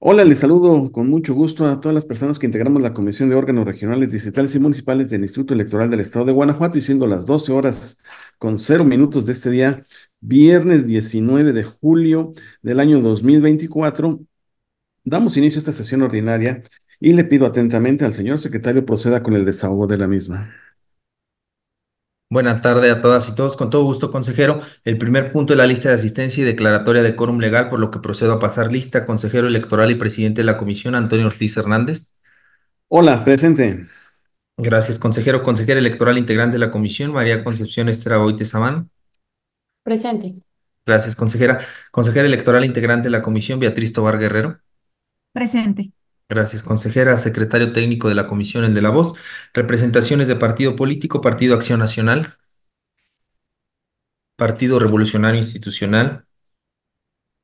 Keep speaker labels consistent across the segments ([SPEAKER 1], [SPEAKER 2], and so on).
[SPEAKER 1] Hola, les saludo con mucho gusto a todas las personas que integramos la Comisión de Órganos Regionales, Distritales y Municipales del Instituto Electoral del Estado de Guanajuato, y siendo las 12 horas con 0 minutos de este día, viernes 19 de julio del año 2024, damos inicio a esta sesión ordinaria y le pido atentamente al señor secretario proceda con el desahogo de la misma.
[SPEAKER 2] Buenas tardes a todas y todos. Con todo gusto, consejero. El primer punto de la lista de asistencia y declaratoria de quórum legal, por lo que procedo a pasar lista. Consejero electoral y presidente de la comisión, Antonio Ortiz Hernández.
[SPEAKER 1] Hola, presente.
[SPEAKER 2] Gracias, consejero. Consejera electoral integrante de la comisión, María Concepción Estraboite Samán. Presente. Gracias, consejera. Consejera electoral integrante de la comisión, Beatriz Tobar Guerrero. Presente. Gracias, consejera, secretario técnico de la Comisión, el de la voz. Representaciones de partido político, Partido Acción Nacional, Partido Revolucionario Institucional,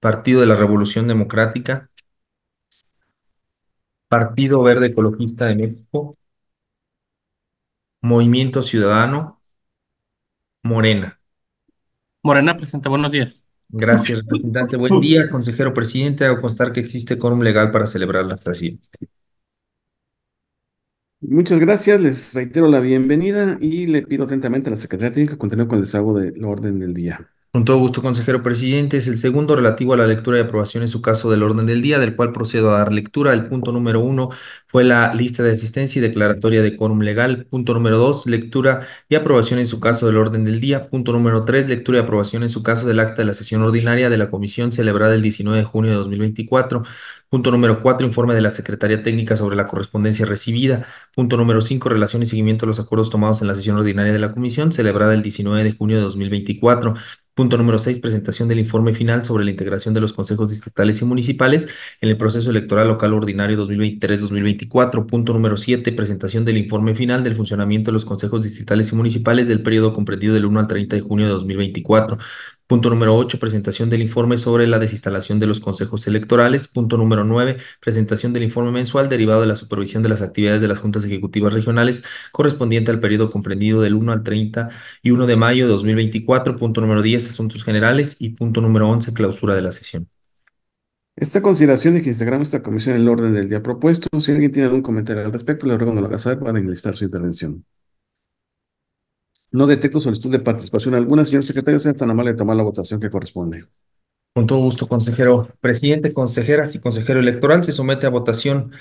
[SPEAKER 2] Partido de la Revolución Democrática, Partido Verde Ecologista de México, Movimiento Ciudadano, Morena. Morena presenta, buenos días. Gracias, representante. Buen día, consejero presidente. Hago constar que existe quórum legal para celebrar la sesión.
[SPEAKER 1] Muchas gracias, les reitero la bienvenida y le pido atentamente a la Secretaría que continuar con el desahogo del orden del día.
[SPEAKER 2] Con todo gusto, consejero presidente. Es el segundo relativo a la lectura y aprobación en su caso del orden del día, del cual procedo a dar lectura. El punto número uno fue la lista de asistencia y declaratoria de quórum legal. Punto número dos, lectura y aprobación en su caso del orden del día. Punto número tres, lectura y aprobación en su caso del acta de la sesión ordinaria de la comisión celebrada el 19 de junio de 2024. Punto número cuatro, informe de la Secretaría Técnica sobre la correspondencia recibida. Punto número cinco, relación y seguimiento a los acuerdos tomados en la sesión ordinaria de la comisión celebrada el 19 de junio de 2024. Punto número 6, presentación del informe final sobre la integración de los consejos distritales y municipales en el proceso electoral local ordinario 2023-2024. Punto número 7, presentación del informe final del funcionamiento de los consejos distritales y municipales del periodo comprendido del 1 al 30 de junio de 2024. Punto número 8, presentación del informe sobre la desinstalación de los consejos electorales. Punto número 9, presentación del informe mensual derivado de la supervisión de las actividades de las juntas ejecutivas regionales correspondiente al periodo comprendido del 1 al y 1 de mayo de 2024. Punto número 10, asuntos generales. Y punto número 11, clausura de la sesión.
[SPEAKER 1] Esta consideración de que instagram esta comisión en el orden del día propuesto. Si alguien tiene algún comentario al respecto, le ruego que lo haga saber para enlistar su intervención. No detecto solicitud de participación alguna. Señor secretario, sea tan amable de tomar la votación que corresponde. Con todo gusto, consejero presidente, consejeras y consejero
[SPEAKER 2] electoral, se somete a votación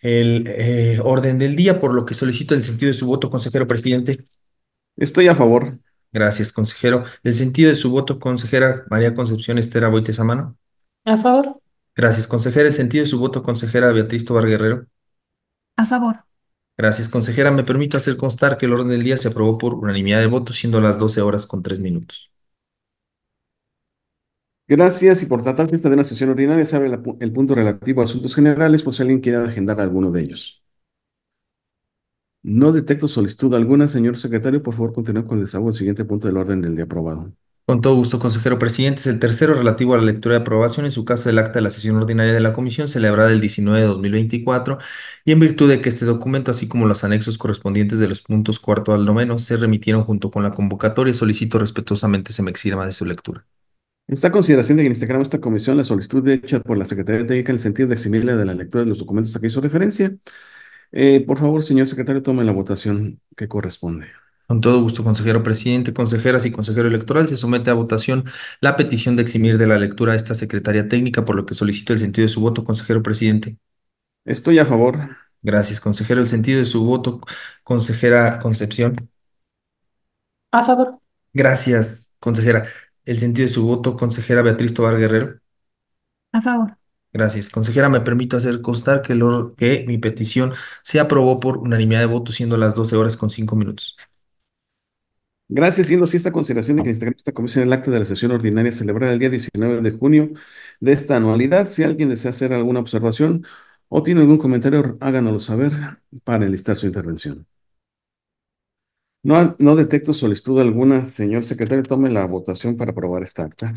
[SPEAKER 2] el eh, orden del día, por lo que solicito el sentido de su voto, consejero presidente. Estoy a favor. Gracias, consejero. ¿El sentido de su voto, consejera María Concepción Estera Boites Amano? A favor. Gracias, consejera. ¿El sentido de su voto, consejera Beatriz Tobar Guerrero? A favor. Gracias, consejera. Me permito hacer constar que el orden del día se aprobó por unanimidad de votos, siendo las 12 horas con 3 minutos.
[SPEAKER 1] Gracias y por tratar esta de una sesión ordinaria, se abre el punto relativo a asuntos generales, por si alguien quiere agendar alguno de ellos. No detecto solicitud alguna, señor secretario. Por favor, continúe con el desahogo del siguiente punto del orden del día aprobado. Con todo
[SPEAKER 2] gusto, consejero presidente. Es el tercero relativo a la lectura de aprobación en su caso del acta de la sesión ordinaria de la comisión celebrada el 19 de 2024 y en virtud de que este documento, así como los anexos correspondientes de los puntos cuarto al menos, se remitieron junto con la convocatoria, solicito respetuosamente se me exirma de
[SPEAKER 1] su lectura. En esta consideración de que Instagram este esta comisión la solicitud hecha por la Secretaría Técnica en el sentido de eximirle de la lectura de los documentos a que hizo referencia. Eh, por favor, señor secretario, tome la votación que corresponde.
[SPEAKER 2] Con todo gusto, consejero presidente, consejeras y consejero electoral, se somete a votación la petición de eximir de la lectura a esta secretaria técnica, por lo que solicito el sentido de su voto, consejero presidente. Estoy a favor. Gracias, consejero. El sentido de su voto, consejera Concepción. A favor. Gracias, consejera. El sentido de su voto, consejera Beatriz Tobar Guerrero. A favor. Gracias. Consejera, me permito hacer constar que, lo, que mi petición se aprobó por unanimidad de votos, siendo las 12 horas con 5 minutos.
[SPEAKER 1] Gracias, siendo así esta consideración de que esta comisión el acta de la sesión ordinaria celebrada el día 19 de junio de esta anualidad. Si alguien desea hacer alguna observación o tiene algún comentario, háganoslo saber para enlistar su intervención. No, no detecto solicitud alguna. Señor secretario, tome la votación para aprobar esta acta.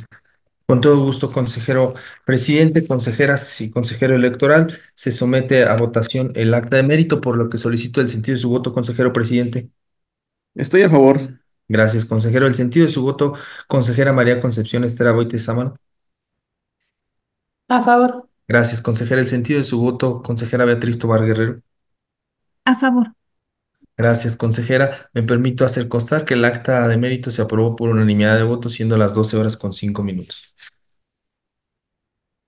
[SPEAKER 2] Con todo gusto, consejero presidente, consejeras y consejero electoral, se somete a votación el acta de mérito, por lo que solicito el sentido de su voto, consejero presidente. Estoy a favor. Gracias, consejero. El sentido de su voto, consejera María Concepción Estera Boitezamano.
[SPEAKER 1] A favor.
[SPEAKER 2] Gracias, consejera. El sentido de su voto, consejera Beatriz Tobar Guerrero. A favor. Gracias, consejera. Me permito hacer constar que el acta de mérito se aprobó por unanimidad de votos, siendo las 12 horas con 5 minutos.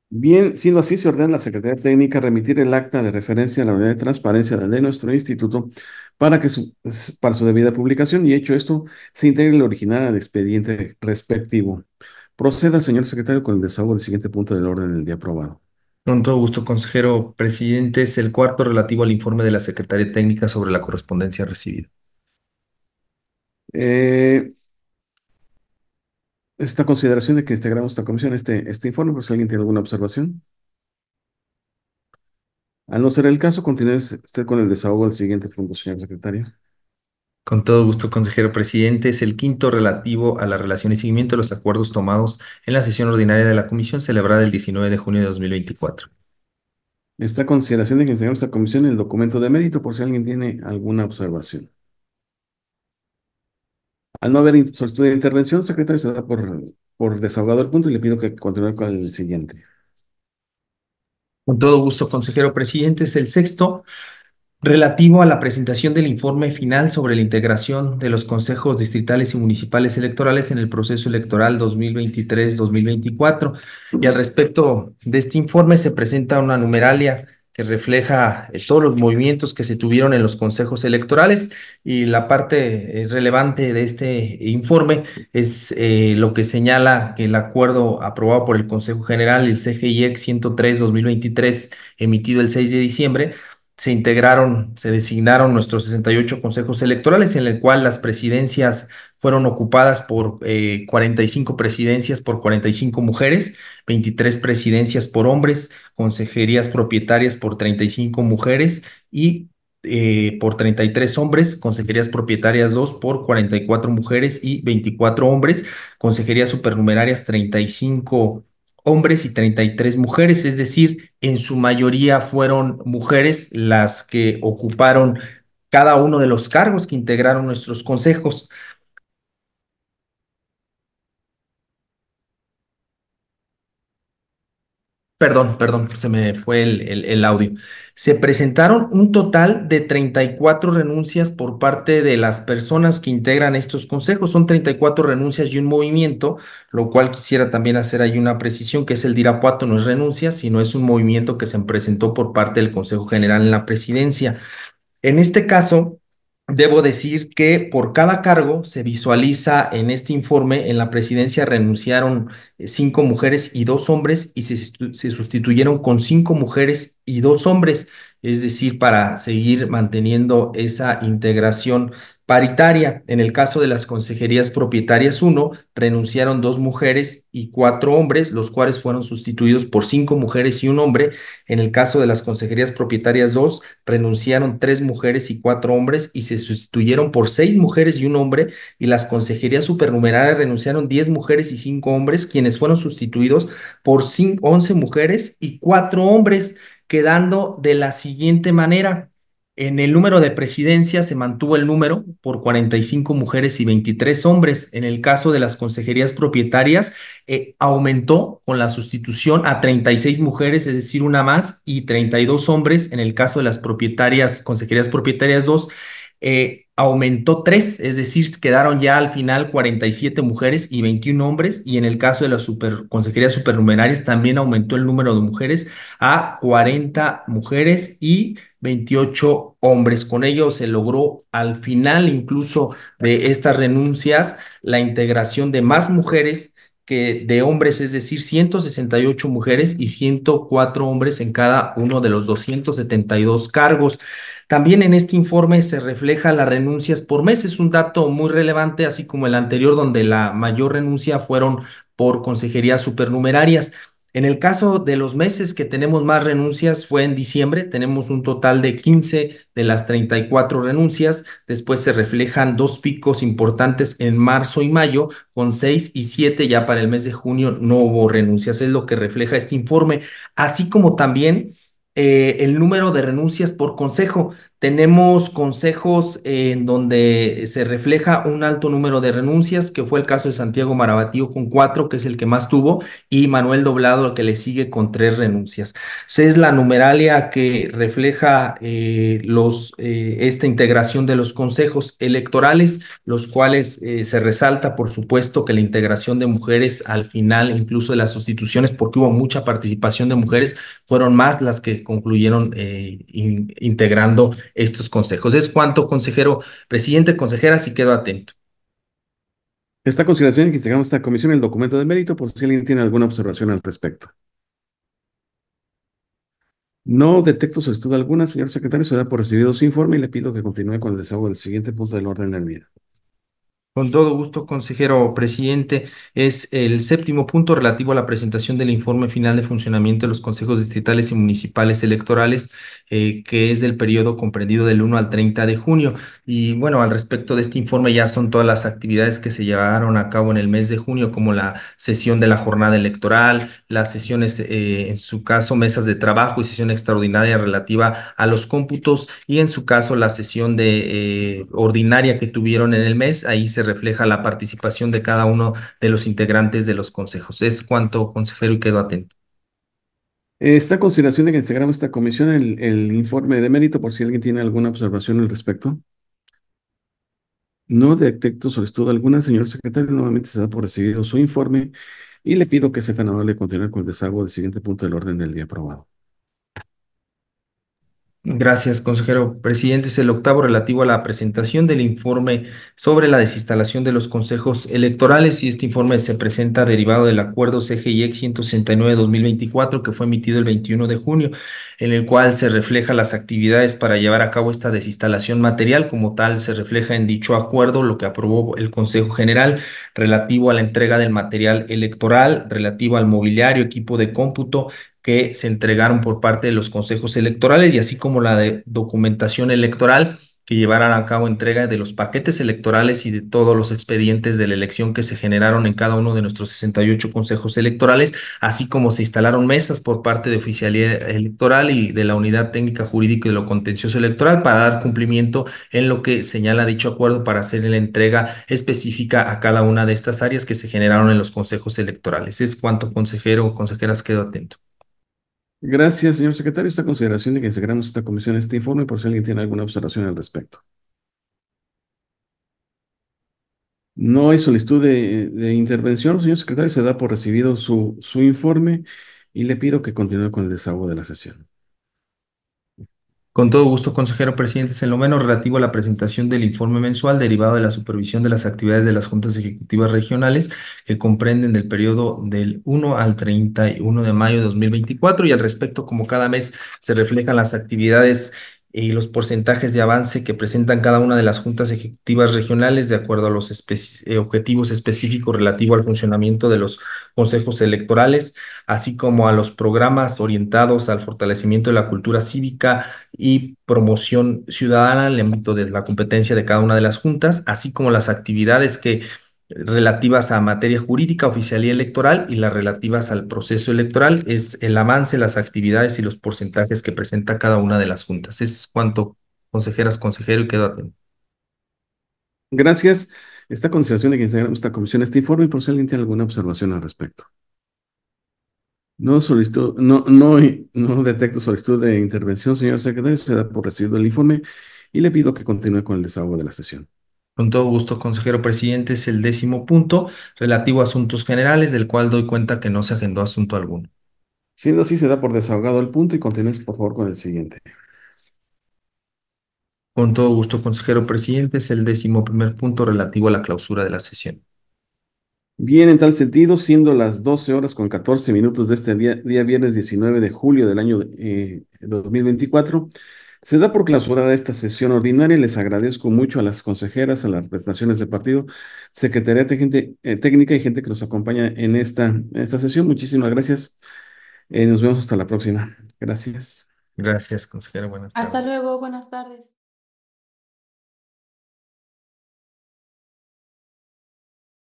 [SPEAKER 1] Bien, siendo así, se ordena a la Secretaría Técnica remitir el acta de referencia a la unidad de transparencia de nuestro instituto para, que su, para su debida publicación y hecho esto, se integre el original al expediente respectivo. Proceda, señor secretario, con el desahogo del siguiente punto del orden del día aprobado. Con todo gusto,
[SPEAKER 2] consejero presidente. Es el cuarto relativo al informe de la Secretaría Técnica sobre la correspondencia recibida.
[SPEAKER 1] Eh, esta consideración de que integramos esta comisión, este, este informe, por si alguien tiene alguna observación. Al no ser el caso, continúe usted con el desahogo del siguiente punto, señor secretario.
[SPEAKER 2] Con todo gusto, consejero presidente. Es el quinto relativo a la relación y seguimiento de los acuerdos tomados en la sesión ordinaria de la comisión celebrada el 19 de junio de 2024.
[SPEAKER 1] Esta consideración de que integramos esta comisión, el documento de mérito, por si alguien tiene alguna observación. Al no haber solicitud de intervención, secretario, se da por, por desahogado el punto y le pido que continúe con el siguiente.
[SPEAKER 2] Con todo gusto, consejero presidente. Es el sexto relativo a la presentación del informe final sobre la integración de los consejos distritales y municipales electorales en el proceso electoral 2023-2024. Y al respecto de este informe se presenta una numeralia que refleja eh, todos los movimientos que se tuvieron en los consejos electorales y la parte eh, relevante de este informe es eh, lo que señala que el acuerdo aprobado por el Consejo General, el CGIEC e 103-2023, emitido el 6 de diciembre, se integraron, se designaron nuestros 68 consejos electorales, en el cual las presidencias fueron ocupadas por 45 eh, presidencias por 45 mujeres, 23 presidencias por hombres, consejerías propietarias por 35 mujeres y eh, por 33 hombres, consejerías propietarias 2 por 44 mujeres y 24 hombres, consejerías supernumerarias 35 hombres y 33 mujeres, es decir, en su mayoría fueron mujeres las que ocuparon cada uno de los cargos que integraron nuestros consejos. Perdón, perdón, se me fue el, audio. Se presentaron un total de 34 renuncias por parte de las personas que integran estos consejos. Son 34 renuncias y un movimiento, lo cual quisiera también hacer ahí una precisión, que es el dirapuato no es renuncia, sino es un movimiento que se presentó por parte del Consejo General en la presidencia. En este caso, debo decir que por cada cargo se visualiza en este informe, en la presidencia renunciaron eh, cinco mujeres y dos hombres y se, sustituyeron con cinco mujeres y dos hombres, es decir, para seguir manteniendo esa integración Paritaria, en el caso de las consejerías propietarias 1, renunciaron dos mujeres y cuatro hombres, los cuales fueron sustituidos por cinco mujeres y un hombre. En el caso de las consejerías propietarias 2, renunciaron tres mujeres y cuatro hombres y se sustituyeron por seis mujeres y un hombre. Y las consejerías supernumerarias renunciaron diez mujeres y cinco hombres, quienes fueron sustituidos por once mujeres y cuatro hombres, quedando de la siguiente manera en el número de presidencias se mantuvo el número por 45 mujeres y 23 hombres. En el caso de las consejerías propietarias, eh, aumentó con la sustitución a 36 mujeres, es decir, una más, y 32 hombres. En el caso de las propietarias, consejerías propietarias 2, eh, aumentó 3, es decir, quedaron ya al final 47 mujeres y 21 hombres. Y en el caso de las super, consejerías supernumerarias, también aumentó el número de mujeres a 40 mujeres y 28 hombres. Con ello se logró al final incluso de estas renuncias la integración de más mujeres que de hombres, es decir, 168 mujeres y 104 hombres en cada uno de los 272 cargos. También en este informe se refleja las renuncias por meses un dato muy relevante, así como el anterior, donde la mayor renuncia fueron por consejerías supernumerarias. En el caso de los meses que tenemos más renuncias fue en diciembre, tenemos un total de 15 de las 34 renuncias, después se reflejan dos picos importantes en marzo y mayo, con 6 y 7 ya para el mes de junio no hubo renuncias, es lo que refleja este informe, así como también eh, el número de renuncias por consejo. Tenemos consejos en donde se refleja un alto número de renuncias, que fue el caso de Santiago Marabatío con cuatro, que es el que más tuvo, y Manuel Doblado, que le sigue con tres renuncias. se es la numeralia que refleja eh, los, eh, esta integración de los consejos electorales, los cuales eh, se resalta, por supuesto, que la integración de mujeres al final, incluso de las sustituciones, porque hubo mucha participación de mujeres, fueron más las que concluyeron integrando estos consejos. Es cuanto, consejero, presidente, consejera, si quedo atento.
[SPEAKER 1] Esta consideración que llegamos a esta comisión el documento de mérito por si alguien tiene alguna observación al respecto. No detecto solicitud alguna, señor secretario. Se da por recibido su informe y le pido que continúe con el desahogo del siguiente punto del orden del día.
[SPEAKER 2] Con todo gusto, consejero presidente. Es el séptimo punto relativo a la presentación del informe final de funcionamiento de los consejos distritales y municipales electorales, eh, que es del periodo comprendido del 1 al 30 de junio. Y bueno, al respecto de este informe ya son todas las actividades que se llevaron a cabo en el mes de junio, como la sesión de la jornada electoral, las sesiones, eh, en su caso, mesas de trabajo y sesión extraordinaria relativa a los cómputos, y en su caso, la sesión de eh, ordinaria que tuvieron en el mes. Ahí se refleja la participación de cada uno de los integrantes de los consejos. Es cuanto, consejero, y quedo atento.
[SPEAKER 1] Esta consideración de que integramos esta comisión, el, el, informe de mérito, por si alguien tiene alguna observación al respecto. No detecto sobre solicitud alguna, señor secretario. Nuevamente se da por recibido su informe y le pido que sea tan amable continuar con el desarrollo del siguiente punto del orden del día aprobado. Gracias, consejero presidente. Es el octavo relativo a la presentación
[SPEAKER 2] del informe sobre la desinstalación de los consejos electorales y este informe se presenta derivado del acuerdo CGIEC e 169-2024 que fue emitido el 21 de junio, en el cual se refleja las actividades para llevar a cabo esta desinstalación material. Como tal, se refleja en dicho acuerdo lo que aprobó el Consejo General relativo a la entrega del material electoral, relativo al mobiliario, equipo de cómputo que se entregaron por parte de los consejos electorales y así como la de documentación electoral que llevarán a cabo entrega de los paquetes electorales y de todos los expedientes de la elección que se generaron en cada uno de nuestros 68 consejos electorales, así como se instalaron mesas por parte de Oficialía Electoral y de la Unidad Técnica Jurídica y de lo Contencioso Electoral para dar cumplimiento en lo que señala dicho acuerdo para hacer la entrega específica a cada una de estas áreas que se generaron en los consejos
[SPEAKER 1] electorales. Es
[SPEAKER 2] cuanto, consejero o consejeras, quedo atento.
[SPEAKER 1] Gracias, señor secretario. Esta consideración de que integramos esta comisión, este informe, por si alguien tiene alguna observación al respecto. No hay solicitud de, intervención, señor secretario. Se da por recibido su, su informe y le pido que continúe con el desahogo de la sesión. Con todo gusto, consejero presidente, en lo menos relativo a la presentación del informe
[SPEAKER 2] mensual derivado de la supervisión de las actividades de las juntas ejecutivas regionales que comprenden del periodo del 1 al 31 de mayo de 2024 y al respecto, como cada mes se reflejan las actividades y los porcentajes de avance que presentan cada una de las juntas ejecutivas regionales de acuerdo a los eh, objetivos específicos relativos al funcionamiento de los consejos electorales, así como a los programas orientados al fortalecimiento de la cultura cívica y promoción ciudadana en el ámbito de la competencia de cada una de las juntas, así como las actividades que relativas a materia jurídica, oficialía electoral y las relativas al proceso electoral. Es el avance, las actividades y los porcentajes que presenta cada una de las juntas. Es cuanto, consejeras, consejero, y quédate.
[SPEAKER 1] Gracias. Esta consideración de que se esta comisión este informe por si alguien tiene alguna observación al respecto. No, solicito, no, no, no detecto solicitud de intervención, señor secretario. Se da por recibido el informe y le pido que continúe con el desahogo de la sesión.
[SPEAKER 2] Con todo gusto, consejero presidente, es el décimo punto relativo a asuntos generales, del cual doy cuenta que no se agendó asunto alguno.
[SPEAKER 1] Siendo así, se da por desahogado el punto y continúes, por favor, con el siguiente. Con todo gusto, consejero presidente,
[SPEAKER 2] es el décimo primer punto relativo a la clausura de la sesión.
[SPEAKER 1] Bien, en tal sentido, siendo las 12 horas con 14 minutos de este día, viernes 19 de julio del año eh, 2024, se da por clausurada esta sesión ordinaria. Les agradezco mucho a las consejeras, a las representaciones del partido, Secretaría eh, Técnica y gente que nos acompaña en esta, esta sesión. Muchísimas gracias. Eh, nos vemos hasta la próxima. Gracias. Gracias, consejera. Buenas tardes. Hasta luego. Buenas tardes.